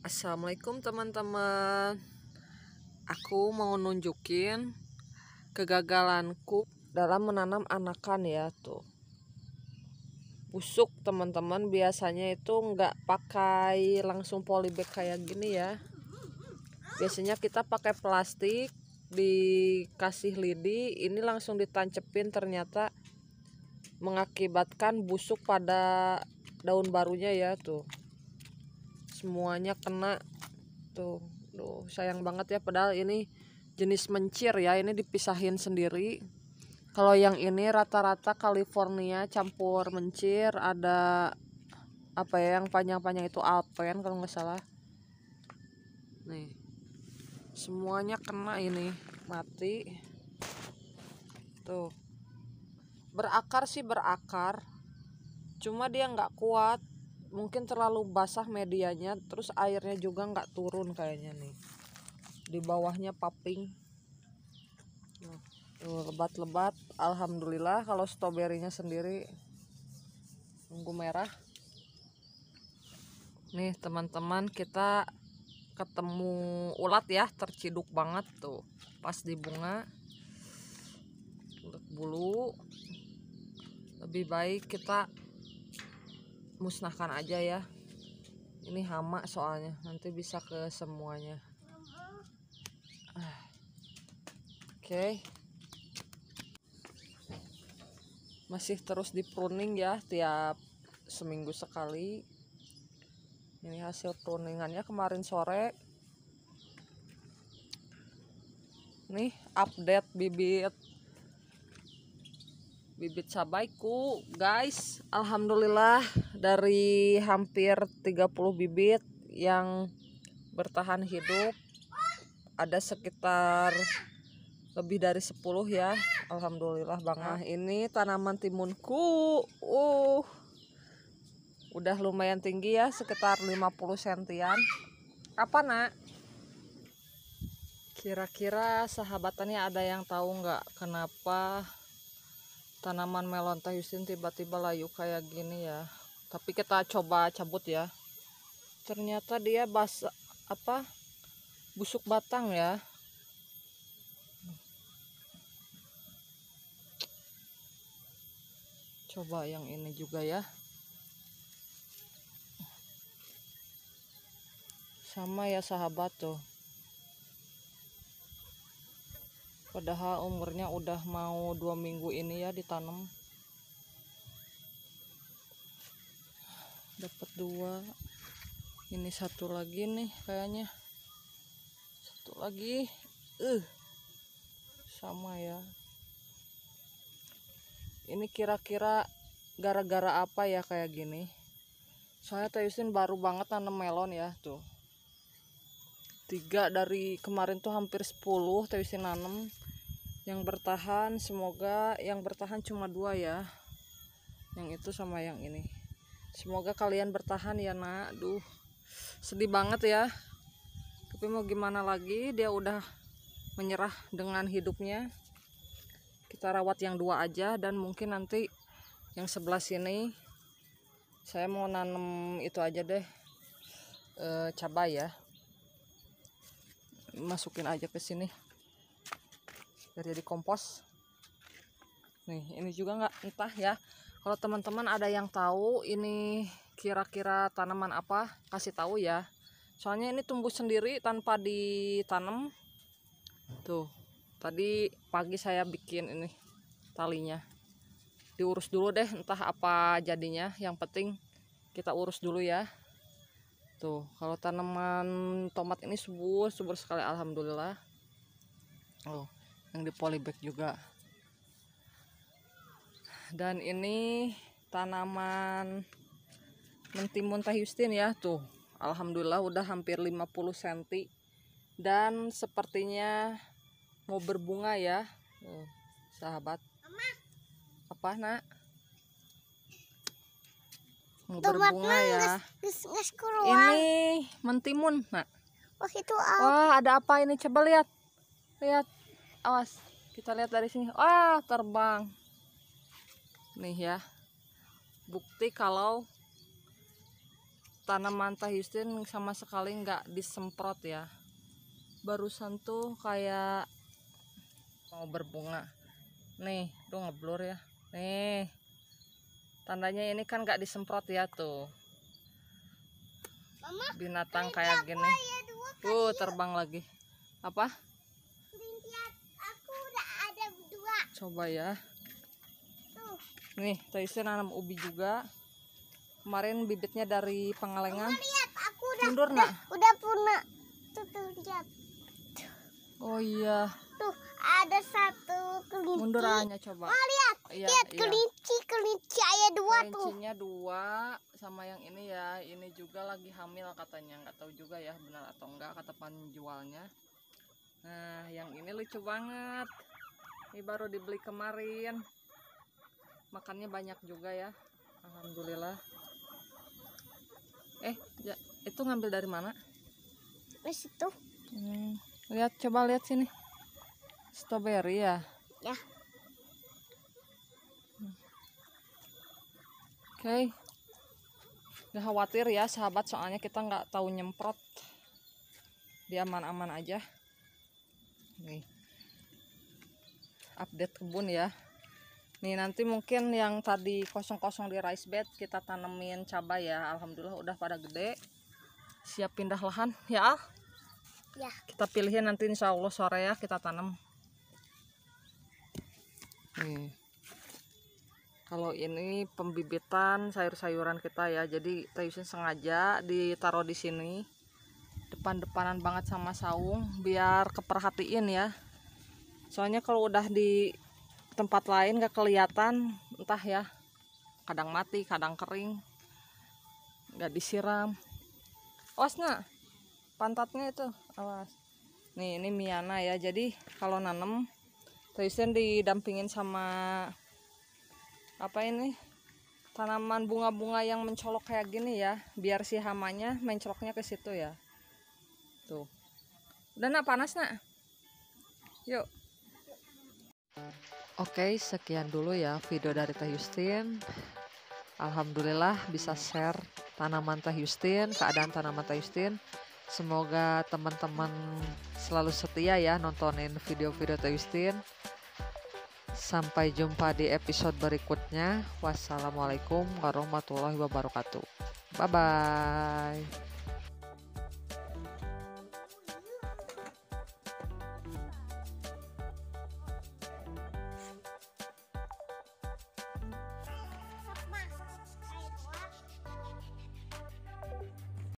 Assalamualaikum teman-teman Aku mau nunjukin Kegagalanku Dalam menanam anakan ya tuh Busuk teman-teman Biasanya itu nggak pakai Langsung polybag kayak gini ya Biasanya kita pakai plastik Dikasih lidi Ini langsung ditancepin ternyata Mengakibatkan busuk pada Daun barunya ya tuh semuanya kena tuh duh sayang banget ya padahal ini jenis mencir ya ini dipisahin sendiri kalau yang ini rata-rata California campur mencir ada apa ya yang panjang-panjang itu alpen kalau nggak salah nih semuanya kena ini mati tuh berakar sih berakar cuma dia nggak kuat mungkin terlalu basah medianya terus airnya juga nggak turun kayaknya nih di bawahnya paping nah, uh, lebat-lebat alhamdulillah kalau stroberinya sendiri nunggu merah nih teman-teman kita ketemu ulat ya terciduk banget tuh pas di bunga ulat bulu lebih baik kita musnahkan aja ya ini hama soalnya nanti bisa ke semuanya ah. oke okay. masih terus di pruning ya tiap seminggu sekali ini hasil pruningannya kemarin sore nih update bibit bibit cabaiku guys Alhamdulillah dari hampir 30 bibit yang bertahan hidup ada sekitar lebih dari 10 ya Alhamdulillah banget nah, ini tanaman timunku uh udah lumayan tinggi ya sekitar 50 sentian apa nak kira-kira sahabatannya ada yang tahu nggak kenapa tanaman melon teh Yusin tiba-tiba layu kayak gini ya tapi kita coba cabut ya ternyata dia basah apa busuk batang ya coba yang ini juga ya sama ya sahabat tuh padahal umurnya udah mau dua minggu ini ya ditanam dapat dua ini satu lagi nih kayaknya satu lagi eh uh, sama ya ini kira-kira gara-gara apa ya kayak gini Saya tayusin baru banget tanam melon ya tuh tiga dari kemarin tuh hampir 10 tapi nanem yang bertahan semoga yang bertahan cuma dua ya yang itu sama yang ini semoga kalian bertahan ya nak duh sedih banget ya tapi mau gimana lagi dia udah menyerah dengan hidupnya kita rawat yang dua aja dan mungkin nanti yang sebelah sini saya mau nanem itu aja deh e, cabai ya masukin aja ke sini biar jadi kompos nih ini juga nggak entah ya kalau teman-teman ada yang tahu ini kira-kira tanaman apa kasih tahu ya soalnya ini tumbuh sendiri tanpa ditanam tuh tadi pagi saya bikin ini talinya diurus dulu deh entah apa jadinya yang penting kita urus dulu ya Tuh, gitu. kalau tanaman tomat ini subur, subur sekali alhamdulillah. Oh, yang di polybag juga. Dan ini tanaman mentimun Teh Justin ya, tuh. Alhamdulillah udah hampir 50 cm dan sepertinya mau berbunga ya. Tuh, sahabat. Apa, Nak? mau Tuh, berbunga ya. Nges, nges, nges ini mentimun, Nak. Wah, oh, itu apa? Ah. Wah, ada apa ini? Coba lihat. Lihat. Awas, kita lihat dari sini. Wah, terbang. Nih ya. Bukti kalau tanaman tahistin sama sekali nggak disemprot ya. Barusan tuh kayak mau berbunga. Nih, tuh ngeblur ya. Nih tandanya ini kan nggak disemprot ya tuh Mama, binatang kayak gini ya, uh ya. terbang lagi apa aku udah ada dua. coba ya tuh. nih Taisir nanam ubi juga kemarin bibitnya dari pengalengan Mama, lihat, aku udah, mundur udah, nak udah puna tuh, tuh lihat tuh. oh iya tuh ada satu kelinci mundur aja coba oh, lihat Iya, Lihat iya. kelinci, kelinci ayah dua tuh. Kelincinya dua sama yang ini ya. Ini juga lagi hamil katanya. Nggak tahu juga ya benar atau enggak kata penjualnya. Nah, yang ini lucu banget. Ini baru dibeli kemarin. Makannya banyak juga ya. Alhamdulillah. Eh, ya, itu ngambil dari mana? Di situ. Hmm, lihat coba lihat sini. Strawberry ya? Ya. oke okay. Nggak khawatir ya sahabat soalnya kita nggak tahu nyemprot dia aman-aman aja nih update kebun ya nih nanti mungkin yang tadi kosong-kosong di rice bed kita tanemin cabai ya Alhamdulillah udah pada gede siap pindah lahan ya ya kita pilihin nanti insya Allah sore ya kita tanam nih kalau ini pembibitan sayur-sayuran kita ya jadi Tayusin sengaja ditaruh di sini depan-depanan banget sama saung biar keperhatiin ya soalnya kalau udah di tempat lain gak kelihatan entah ya kadang mati kadang kering gak disiram Osnya, pantatnya itu awas nih ini miana ya jadi kalau nanem Tayusin didampingin sama apa ini tanaman bunga-bunga yang mencolok kayak gini ya biar si hamanya mencoloknya ke situ ya tuh dan nak panas nak yuk Oke, sekian dulu ya video dari Teh Yustin Alhamdulillah bisa share tanaman Teh Yustin keadaan tanaman Teh Yustin Semoga teman-teman selalu setia ya nontonin video-video Teh Yustin Sampai jumpa di episode berikutnya. Wassalamualaikum warahmatullahi wabarakatuh. Bye bye.